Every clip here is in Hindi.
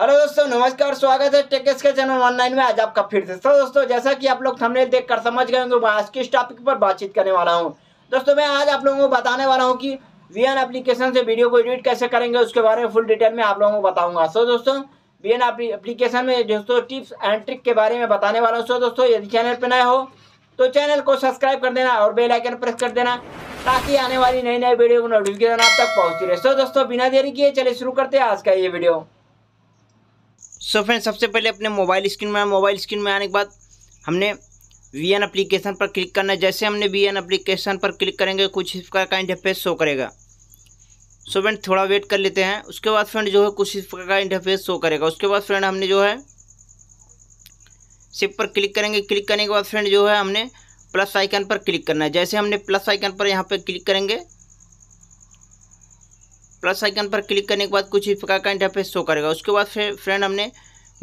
हेलो दोस्तों नमस्कार स्वागत है टेकेस के चैनल वन में आज आपका फिर से तो दोस्तों जैसा कि आप लोग थंबनेल देखकर समझ गए होंगे आज किस टॉपिक पर बातचीत करने वाला हूं दोस्तों मैं आज आप लोगों को बताने वाला हूं कि वी एन एप्लीकेशन से वीडियो को एडिट कैसे करेंगे उसके बारे में फुल डिटेल में आप लोगों को बताऊंगा सो दोस्तों वी एन एप्लीकेशन में दोस्तों टिप्स एंड ट्रिक के बारे में बताने वाला हूँ सो दोस्तों यदि चैनल पर नए हो तो चैनल को सब्सक्राइब कर देना और बेल आइकन प्रेस कर देना ताकि आने वाली नई नई वीडियो को नोटिफिकेशन आप तक पहुंचती रहे सो दोस्तों बिना देरी किए चले शुरू करते हैं आज का ये वीडियो सो फ्रेंड सबसे पहले अपने मोबाइल स्क्रीन में मोबाइल स्क्रीन में आने के बाद हमने वी एन अप्लीकेशन पर क्लिक करना है जैसे हमने वी एन अप्लीकेशन पर क्लिक करेंगे कुछ इस प्रकार का इंटरफेस शो करेगा सो so फ्रेंड थोड़ा वेट कर लेते हैं उसके बाद फ्रेंड जो है कुछ इस प्रकार का इंटरफेस शो करेगा उसके बाद फ्रेंड हमने जो है सिप पर क्लिक करेंगे क्लिक करने के बाद फ्रेंड जो है हमने प्लस आइकन पर क्लिक करना है जैसे हमने प्लस आइकन पर यहाँ पर क्लिक करेंगे प्लस आइकन पर क्लिक करने के बाद कुछ इस प्रकार का इंटरफेस शो करेगा उसके बाद फ्रेंड हमने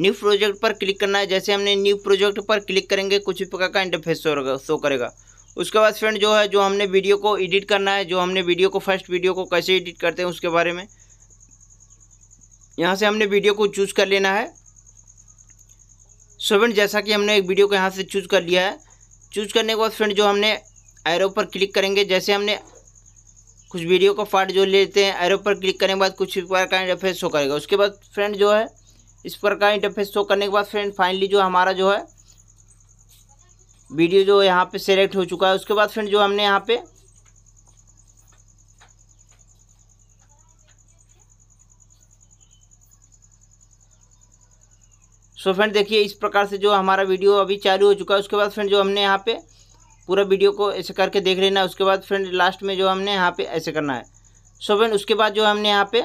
न्यू प्रोजेक्ट पर क्लिक करना है जैसे हमने न्यू प्रोजेक्ट पर क्लिक करेंगे कुछ इस प्रकार का इंटरफेस शो करेगा उसके बाद फ्रेंड जो है जो हमने वीडियो को एडिट करना है जो हमने वीडियो को फर्स्ट वीडियो को कैसे एडिट करते हैं उसके बारे में यहाँ से हमने वीडियो को चूज़ कर लेना है सो फ्रेंड जैसा कि हमने एक वीडियो को यहाँ से चूज़ कर लिया है चूज़ करने के बाद फ्रेंड जो हमने एरो पर क्लिक करेंगे जैसे हमने कुछ वीडियो का फाट जो लेते हैं एरो पर क्लिक करने के बाद कुछ प्रकार का इंटरफेस शो करेगा उसके बाद फ्रेंड जो है इस प्रकार इंटरफेस शो करने के बाद फ्रेंड फाइनली जो हमारा जो है वीडियो जो यहाँ पे सेलेक्ट हो चुका है उसके बाद फ्रेंड जो हमने यहाँ पे सो फ्रेंड देखिए इस प्रकार से जो हमारा वीडियो अभी चालू हो चुका है उसके बाद फ्रेंड जो हमने यहाँ पे पूरा वीडियो को ऐसे करके देख लेना उसके बाद फ्रेंड लास्ट में जो हमने यहाँ पे ऐसे करना है सो फ्रेंड उसके बाद जो हमने यहाँ पे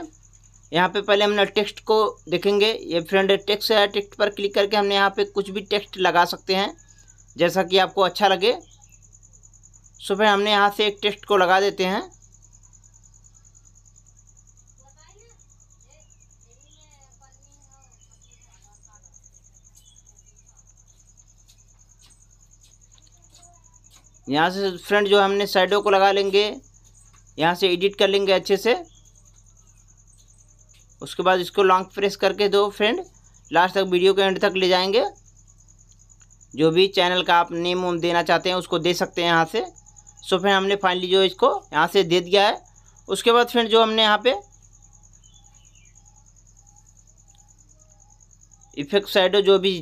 यहाँ पे पहले हमने टेक्स्ट को देखेंगे ये फ्रेंड टेक्स्ट है टेक्स्ट पर क्लिक करके हमने यहाँ पे कुछ भी टेक्स्ट लगा सकते हैं जैसा कि आपको अच्छा लगे सो फ्रेंड हमने यहाँ से एक टेक्स्ट को लगा देते हैं यहाँ से फ्रेंड जो हमने साइडों को लगा लेंगे यहाँ से एडिट कर लेंगे अच्छे से उसके बाद इसको लॉन्ग प्रेस करके दो फ्रेंड लास्ट तक वीडियो के एंड तक ले जाएंगे जो भी चैनल का आप नेम वेम देना चाहते हैं उसको दे सकते हैं यहाँ से सो फ्रेंड हमने फाइनली जो इसको यहाँ से दे दिया है उसके बाद फ्रेंड जो हमने यहाँ पे इफेक्ट साइडो जो भी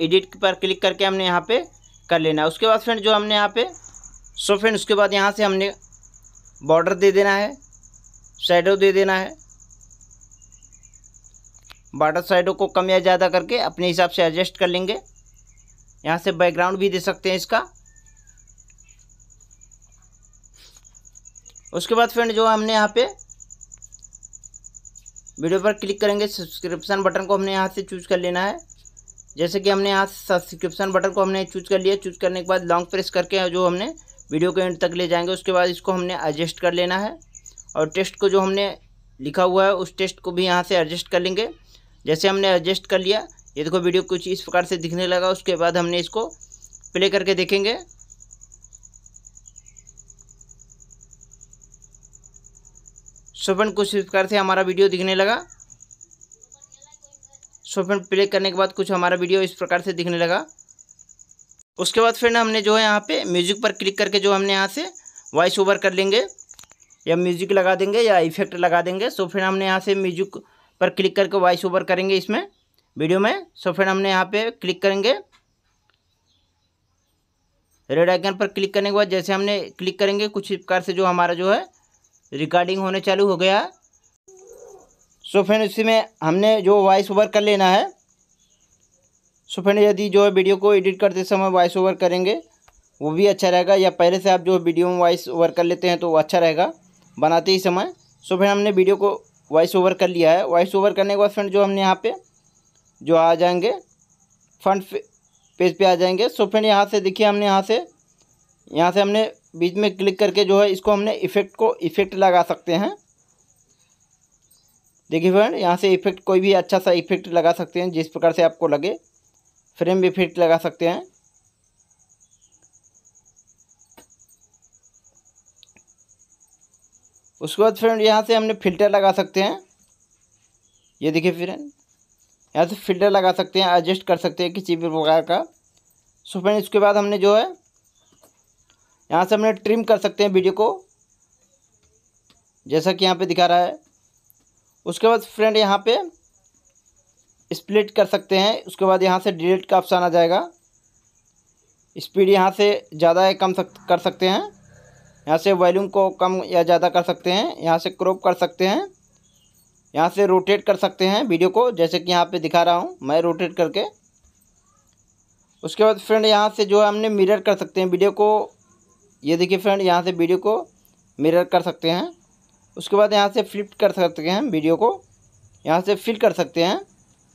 एडिट पर क्लिक करके हमने यहाँ पे कर लेना है उसके बाद फ्रेंड जो हमने यहाँ पे सो फ्रेंड उसके बाद यहाँ से हमने बॉर्डर दे देना है शेडो दे देना है बॉर्डर साइडो को कम या ज़्यादा करके अपने हिसाब से एडजस्ट कर लेंगे यहाँ से बैकग्राउंड भी दे सकते हैं इसका उसके बाद फ्रेंड जो हमने यहाँ पे वीडियो पर क्लिक करेंगे सब्सक्रिप्शन बटन को हमने यहाँ से चूज कर लेना है जैसे कि हमने यहाँ सब्सक्रिप्शन बटन को हमने चूज कर लिया चूज करने के बाद लॉन्ग प्रेस करके जो हमने वीडियो के एंड तक ले जाएंगे उसके बाद इसको हमने एडजस्ट कर लेना है और टेस्ट को जो हमने लिखा हुआ है उस टेस्ट को भी यहाँ से एडजस्ट कर लेंगे जैसे हमने एडजस्ट कर लिया ये देखो वीडियो कुछ इस प्रकार से दिखने लगा उसके बाद हमने इसको प्ले करके देखेंगे सुबन कुछ इस प्रकार से हमारा वीडियो दिखने लगा सो फ्रेंड प्ले करने के बाद कुछ हमारा वीडियो इस प्रकार से दिखने लगा उसके बाद फ्रेंड हमने जो है यहाँ पे म्यूजिक पर क्लिक करके जो हमने यहाँ से वॉइस ओवर कर लेंगे या म्यूजिक लगा देंगे या इफेक्ट लगा देंगे सो फ्रेंड हमने यहाँ से म्यूजिक पर क्लिक करके वॉइस ओवर करेंगे इसमें वीडियो में सो फ्रेंड हमने यहाँ पे क्लिक करेंगे रेड आइकन पर क्लिक करने के बाद जैसे हमने क्लिक करेंगे कुछ प्रकार से जो हमारा जो है रिकॉर्डिंग होने चालू हो गया है सो फ्रेंड इसी में हमने जो वॉइस ओवर कर लेना है सो फ्रेंड यदि जो है वीडियो को एडिट करते समय वॉइस ओवर करेंगे वो भी अच्छा रहेगा या पहले से आप जो वीडियो में वॉइस ओवर कर लेते हैं तो वो अच्छा रहेगा बनाते ही समय सो फ्रेंड हमने वीडियो को वॉइस ओवर कर लिया है वॉइस ओवर करने के बाद फ्रेंड जो हमने यहाँ पे जो आ जाएंगे फ्रंट पेज पे आ जाएंगे सो फ्रेंड यहाँ से देखिए हमने यहाँ से यहाँ से हमने बीच में क्लिक करके जो है इसको हमने इफ़ेक्ट को इफ़ेक्ट लगा सकते हैं देखिए फ्रेंड यहाँ से इफेक्ट कोई भी अच्छा सा इफेक्ट लगा सकते हैं जिस प्रकार से आपको लगे फ्रेम इफेक्ट लगा सकते हैं उसके बाद फ्रेंड यहाँ से हमने फिल्टर लगा सकते हैं ये देखिए फ्रेंड यहाँ से फिल्टर लगा सकते हैं एडजस्ट कर सकते हैं किसी भी प्रकार का सो फ्रेंड इसके बाद हमने जो है यहाँ से हमने ट्रिम कर सकते हैं वीडियो को जैसा कि यहाँ पे दिखा रहा है उसके बाद फ्रेंड यहाँ पे स्प्लिट कर सकते हैं उसके बाद यहाँ से डिलीट का ऑप्शन आ जाएगा स्पीड यहाँ से ज़्यादा या कम सक, कर सकते हैं यहाँ से वॉल्यूम को कम या ज़्यादा कर सकते हैं यहाँ से क्रॉप कर सकते हैं यहाँ से रोटेट कर सकते हैं वीडियो को जैसे कि यहाँ पे दिखा रहा हूँ मैं रोटेट करके उसके बाद फ्रेंड यहाँ से जो है हमने मिरर कर सकते हैं वीडियो को ये देखिए फ्रेंड यहाँ से वीडियो को मिरर कर सकते हैं उसके बाद यहाँ से फ्लिप कर सकते हैं वीडियो को यहाँ से फिल कर सकते हैं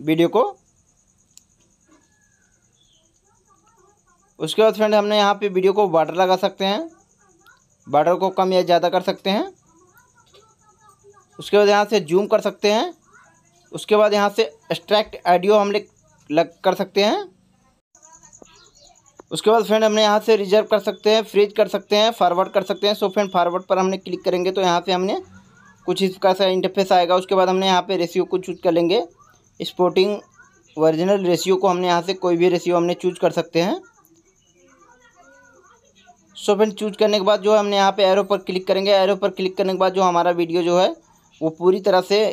वीडियो को उसके बाद फ्रेंड हमने यहाँ पे वीडियो को बॉर्डर लगा सकते हैं बॉर्डर को कम या ज़्यादा कर सकते हैं उसके बाद यहाँ से जूम कर सकते हैं उसके बाद यहाँ से एक्स्ट्रैक्ट ऑडियो हम लग कर सकते हैं उसके बाद फ्रेंड हमने यहाँ से रिजर्व कर सकते हैं फ्रीज कर सकते हैं फॉरवर्ड कर सकते हैं सो फ्रेंड फॉरवर्ड पर हमने क्लिक करेंगे तो यहाँ से हमने कुछ इसका सा इंटरफेस आएगा उसके बाद हमने यहाँ पे रेशियो को चूज कर लेंगे स्पोर्टिंग ओरिजिनल रेशियो को हमने यहाँ से कोई भी रेशियो हमने चूज कर सकते हैं सो फ्रेंड चूज करने के बाद जो हमने यहाँ पर एरो पर क्लिक करेंगे एरो पर क्लिक करने के बाद जो हमारा वीडियो जो है वो पूरी तरह से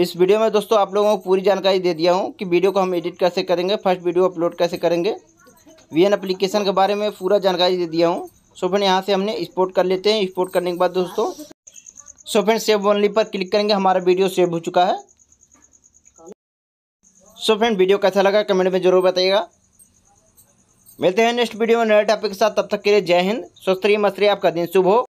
इस वीडियो में दोस्तों आप लोगों को पूरी जानकारी दे दिया हूँ कि वीडियो को हम एडिट कैसे करेंगे फर्स्ट वीडियो अपलोड कैसे करेंगे वी एन अप्लीकेशन के बारे में पूरा जानकारी दे दिया हूँ सो फ्रेंड यहाँ से हमने एक्सपोर्ट कर लेते हैं एक्सपोर्ट करने के बाद दोस्तों सो फ्रेंड सेव ओनली पर क्लिक करेंगे हमारा वीडियो सेव हो चुका है सो फ्रेंड वीडियो कैसा लगा कमेंट में ज़रूर बताइएगा मिलते हैं नेक्स्ट वीडियो में नए टॉपिक के साथ तब तक के लिए जय हिंद स्वस्थ रहिए मस्त रहिए आपका दिन शुभ हो